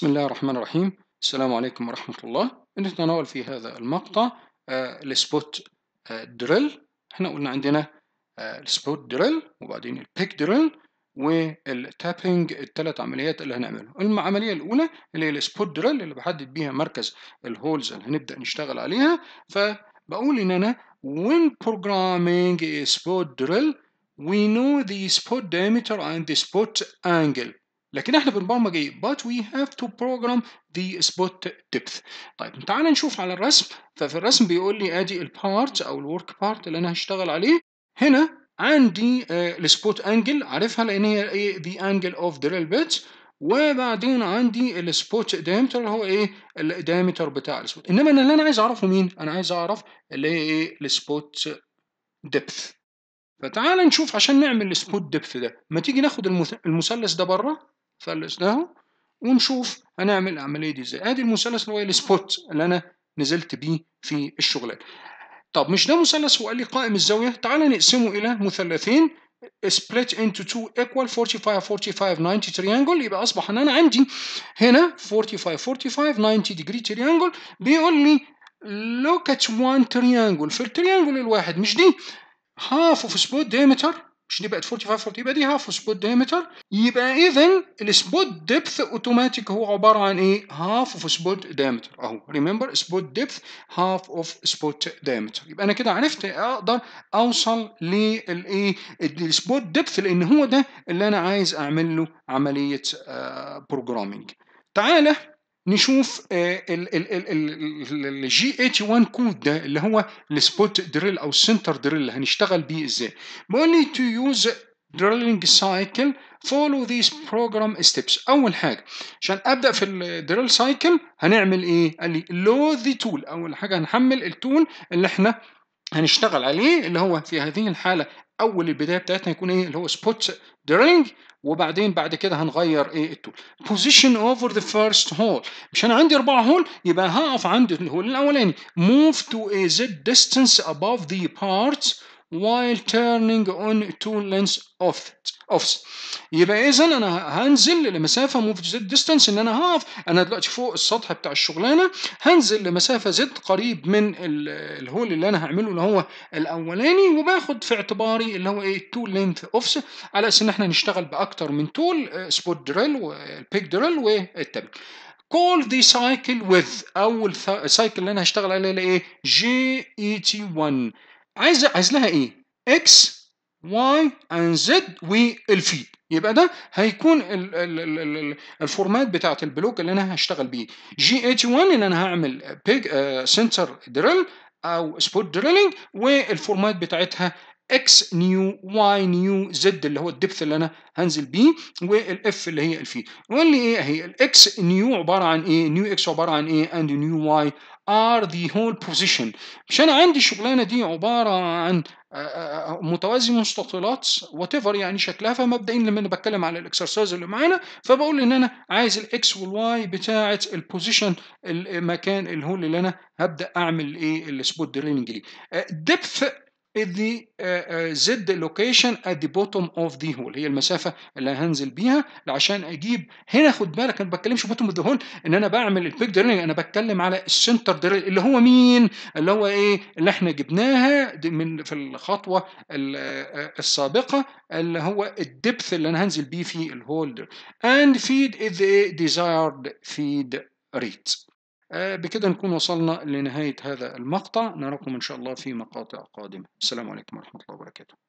بسم الله الرحمن الرحيم السلام عليكم ورحمة الله نتناول في هذا المقطع السبوت دريل احنا قلنا عندنا السبوت دريل وبعدين البيك دريل والتابينج الثلاث عمليات اللي هنعملهم العمليه الاولى اللي هي السبوت دريل اللي بحدد بيها مركز الهولز اللي هنبدا نشتغل عليها فبقول ان انا when programming a spot drill we know the spot diameter and the spot angle لكن احنا بنبرمج ايه but we have to program the spot depth طيب تعال نشوف على الرسم ففي الرسم بيقول لي ادي البارت او الورك بارت اللي انا هشتغل عليه هنا عندي آه، السبوت انجل عارفها لان هي ايه the angle of drill bit وبعدين عندي السبوت ديمتر اللي هو ايه الدايمتر بتاع السبوت انما انا اللي انا عايز اعرفه مين انا عايز اعرف اللي هي ايه السبوت ديبث فتعال نشوف عشان نعمل السبوت ديبث ده ما تيجي ناخد المثلث ده بره فلسناه ونشوف هنعمل العمليه دي ازاي ادي المثلث اللي هو السبوت اللي انا نزلت بيه في الشغلانه طب مش ده مثلث وقال لي قائم الزاويه تعالى نقسمه الى مثلثين split into two equal 45 45 90 triangle يبقى اصبح ان انا عندي هنا 45 45 90 degree triangle بيقول لي look at one triangle في التريانجل الواحد مش دي half of spot diameter مش دي بقت 45 يبقى دي هاف سبوت دايمتر يبقى اذا السبوت ديبث اوتوماتيك هو عباره عن ايه هاف اوف سبوت دايمتر اهو ريمبر سبوت ديبث هاف اوف سبوت دايمتر يبقى انا كده عرفت اقدر اوصل للايه السبوت ديبث لان هو ده اللي انا عايز اعمل له عمليه بروجرامينج. آه، بروجرامنج تعالى نشوف آه، الجي 81 كود ده اللي هو السبوت دريل او السنتر دريل اللي هنشتغل بيه ازاي بيقول لي تو يوز دريلينج سايكل فولو ذيس بروجرام ستيبس اول حاجه عشان ابدا في الدريل سايكل هنعمل ايه قال لي لود ذا تول اول حاجه هنحمل التول اللي احنا هنشتغل عليه اللي هو في هذه الحاله اول البدايه بتاعتنا يكون ايه اللي هو سبوت درينج وبعدين بعد كده هنغير ايه التول بوزيشن اوفر ذا فيرست هول مش انا عندي اربع هول يبقى هقف عند الهول الاولاني موف تو a زد distance ابوف ذا بارتس while turning on two lengths offs يبقى اذا إيه انا هنزل لمسافه موف زد ديستانس ان انا هقف انا دلوقتي فوق السطح بتاع الشغلانه هنزل لمسافه زد قريب من الهول اللي انا هعمله اللي هو الاولاني وباخد في اعتباري اللي هو ايه تو لينث اوفس على اساس ان احنا نشتغل باكتر من تول سبوت دريل والبيك دريل والتبك call the cycle with اول سايكل اللي انا هشتغل عليها ايه جي اي تي 1 عايز عايز لها ايه اكس واي اند زد والفي يبقى ده هيكون الفورمات بتاعت البلوك اللي انا هشتغل بيه جي اتش 1 ان انا هعمل بيج سنتر دريل او سبوت دريلنج والفورمات بتاعتها اكس نيو واي نيو زد اللي هو الدبث اللي انا هنزل بيه والاف اللي هي الفيد نقول لي ايه اهي الاكس نيو عباره عن ايه نيو اكس عباره عن ايه اند نيو واي ار ذا هول بوزيشن مش انا عندي الشغلانه دي عباره عن آه، آه، آه، متوازي مستطيلات وات ايفر يعني شكلها فمبدئيا لما انا بتكلم على الاكسرسايز اللي معانا فبقول ان انا عايز الاكس والواي بتاعه البوزيشن المكان الهول اللي انا هبدا اعمل ايه السبوت دريننج ليه ديبث ادي زد لوكيشن ات ذا بوتوم اوف ذا هول هي المسافه اللي هنزل بيها عشان اجيب هنا خد بالك انا ما بتكلمش بوتوم اوف ذا هول ان انا بعمل البيك دريلنج انا بتكلم على السنتر دريل اللي هو مين اللي هو ايه اللي احنا جبناها من في الخطوه آه، آه، السابقه اللي هو الدبث اللي انا هنزل بيه في الهولدر اند فيد از ديزايرد فيد ريت آه، بكده نكون وصلنا لنهاية هذا المقطع نراكم إن شاء الله في مقاطع قادمة السلام عليكم ورحمة الله وبركاته